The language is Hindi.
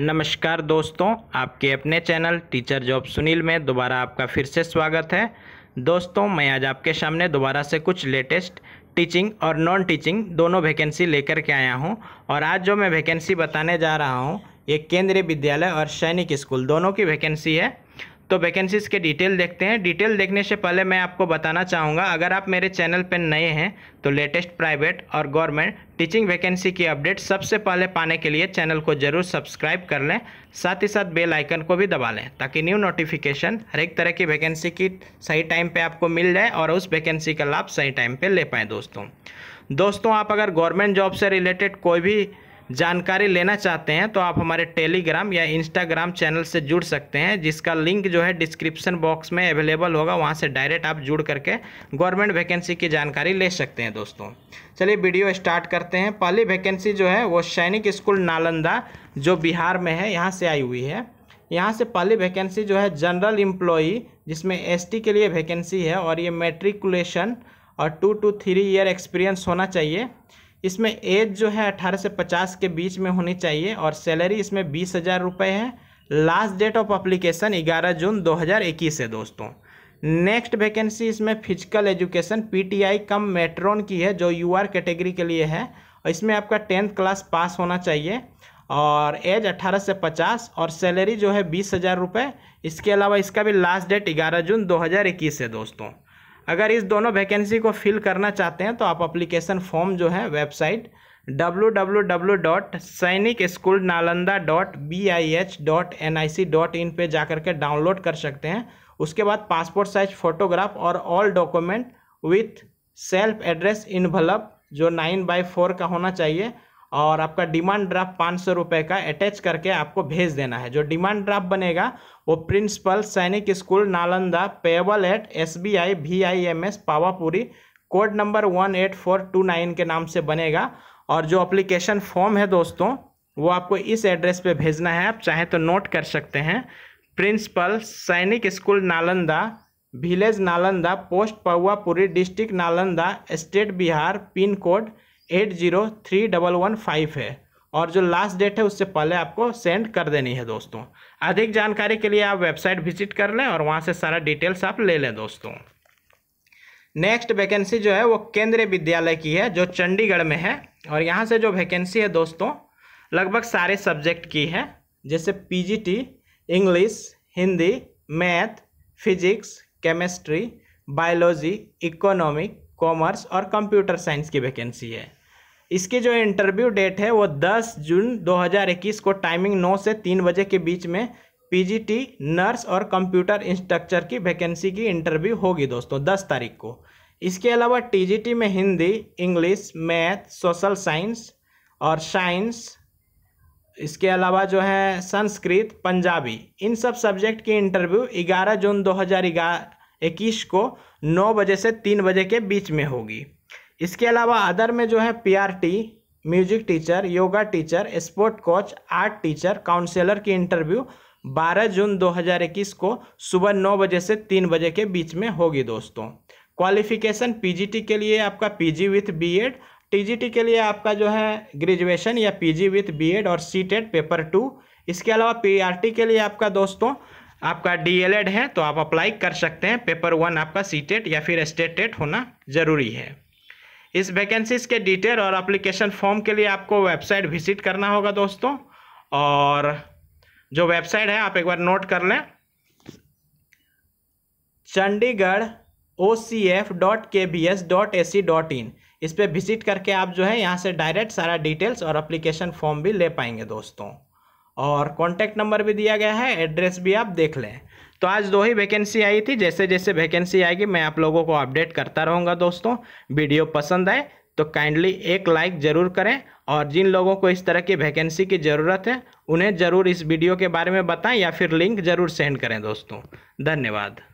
नमस्कार दोस्तों आपके अपने चैनल टीचर जॉब सुनील में दोबारा आपका फिर से स्वागत है दोस्तों मैं आज आपके सामने दोबारा से कुछ लेटेस्ट टीचिंग और नॉन टीचिंग दोनों वैकेंसी लेकर के आया हूं और आज जो मैं वैकेंसी बताने जा रहा हूं ये केंद्रीय विद्यालय और सैनिक स्कूल दोनों की वैकेंसी है तो वैकेंसीज़ के डिटेल देखते हैं डिटेल देखने से पहले मैं आपको बताना चाहूँगा अगर आप मेरे चैनल पर नए हैं तो लेटेस्ट प्राइवेट और गवर्नमेंट टीचिंग वैकेंसी की अपडेट सबसे पहले पाने के लिए चैनल को जरूर सब्सक्राइब कर लें साथ ही साथ बेल आइकन को भी दबा लें ताकि न्यू नोटिफिकेशन हर एक तरह की वैकेंसी की सही टाइम पर आपको मिल जाए और उस वैकेंसी का लाभ सही टाइम पर ले पाएँ दोस्तों दोस्तों आप अगर गवर्नमेंट जॉब से रिलेटेड कोई भी जानकारी लेना चाहते हैं तो आप हमारे टेलीग्राम या इंस्टाग्राम चैनल से जुड़ सकते हैं जिसका लिंक जो है डिस्क्रिप्शन बॉक्स में अवेलेबल होगा वहाँ से डायरेक्ट आप जुड़ करके गवर्नमेंट वैकेंसी की जानकारी ले सकते हैं दोस्तों चलिए वीडियो स्टार्ट करते हैं पहली वैकेंसी जो है वो सैनिक स्कूल नालंदा जो बिहार में है यहाँ से आई हुई है यहाँ से पहली वैकेंसी जो है जनरल एम्प्लॉई जिसमें एसटी के लिए वैकेंसी है और ये मेट्रिकुलेशन और two to three year experience होना चाहिए इसमें एज जो है अट्ठारह से पचास के बीच में होनी चाहिए और सैलरी इसमें बीस हज़ार रुपये है लास्ट डेट ऑफ अप्लीकेशन ग्यारह जून दो हज़ार इक्कीस है दोस्तों नेक्स्ट वैकेंसी इसमें physical education PTI cum matron की है जो यूआर कैटेगरी के लिए है और इसमें आपका टेंथ क्लास पास होना चाहिए और एज 18 से 50 और सैलरी जो है बीस हज़ार रुपये इसके अलावा इसका भी लास्ट डेट 11 जून 2021 है दोस्तों अगर इस दोनों वैकेंसी को फिल करना चाहते हैं तो आप अप्लीकेशन फॉर्म जो है website W W W dot Sainik school Nalanda dot B I H dot N I C dot in पर जा करके डाउनलोड कर सकते हैं उसके बाद पासपोर्ट साइज फोटोग्राफ और all document with self address envelope जो नाइन बाई फोर का होना चाहिए और आपका डिमांड ड्राफ्ट पाँच सौ रुपये का अटैच करके आपको भेज देना है जो डिमांड ड्राफ्ट बनेगा वो principal Sainik school Nalanda payable at S B I V I M S Pawapuri code number one eight four two nine के नाम से बनेगा और जो अप्लीकेशन फॉर्म है दोस्तों वो आपको इस एड्रेस पे भेजना है आप चाहें तो नोट कर सकते हैं principal Sainik school Nalanda village Nalanda post Pawapuri district Nalanda state Bihar pin code eight zero three double one five है और जो लास्ट डेट है उससे पहले आपको सेंड कर देनी है दोस्तों अधिक जानकारी के लिए आप वेबसाइट विजिट कर लें और वहाँ से सारा डिटेल्स आप ले लें दोस्तों नेक्स्ट वैकेंसी जो है वो केंद्रीय विद्यालय की है जो चंडीगढ़ में है और यहाँ से जो वैकेंसी है दोस्तों लगभग सारे सब्जेक्ट की है जैसे PGT English Hindi math physics chemistry biology economic commerce और कंप्यूटर साइंस की वैकेंसी है इसकी जो इंटरव्यू डेट है वो 10 जून 2021 को टाइमिंग 9 से 3 बजे के बीच में पीजीटी नर्स और कंप्यूटर इंस्ट्रक्चर की वैकेंसी की इंटरव्यू होगी दोस्तों 10 तारीख को इसके अलावा टीजीटी में Hindi English math social science और साइंस इसके अलावा जो है संस्कृत पंजाबी इन सब सब्जेक्ट की इंटरव्यू ग्यारह जून दो इक्कीस को नौ बजे से तीन बजे के बीच में होगी इसके अलावा अदर में जो है PRT music teacher yoga teacher sport coach art teacher counsellor की इंटरव्यू 12 जून 2021 को सुबह नौ बजे से तीन बजे के बीच में होगी दोस्तों क्वालिफिकेशन पीजीटी के लिए आपका पीजी विथ बीएड टीजीटी के लिए आपका जो है ग्रेजुएशन या पीजी विथ बीएड और सीटेट पेपर टू इसके अलावा पीआरटी के लिए आपका दोस्तों आपका डीएलएड है तो आप अप्लाई कर सकते हैं पेपर वन आपका सीटेट e या फिर स्टेटेट e e होना ज़रूरी है इस वैकेंसीज़ के डिटेल और अप्लीकेशन फॉर्म के लिए आपको वेबसाइट विजिट करना होगा दोस्तों और जो वेबसाइट है आप एक बार नोट कर लें Chandigarh O C F dot K B S dot A C dot in इस पर विजिट करके आप जो है यहाँ से डायरेक्ट सारा डिटेल्स और अप्लीकेशन फॉर्म भी ले पाएंगे दोस्तों और कॉन्टैक्ट नंबर भी दिया गया है एड्रेस भी आप देख लें तो आज दो ही वैकेंसी आई थी जैसे जैसे वैकेंसी आएगी मैं आप लोगों को अपडेट करता रहूँगा दोस्तों वीडियो पसंद आए तो काइंडली एक लाइक ज़रूर करें और जिन लोगों को इस तरह की वैकेंसी की ज़रूरत है उन्हें ज़रूर इस वीडियो के बारे में बताएं या फिर लिंक ज़रूर सेंड करें दोस्तों धन्यवाद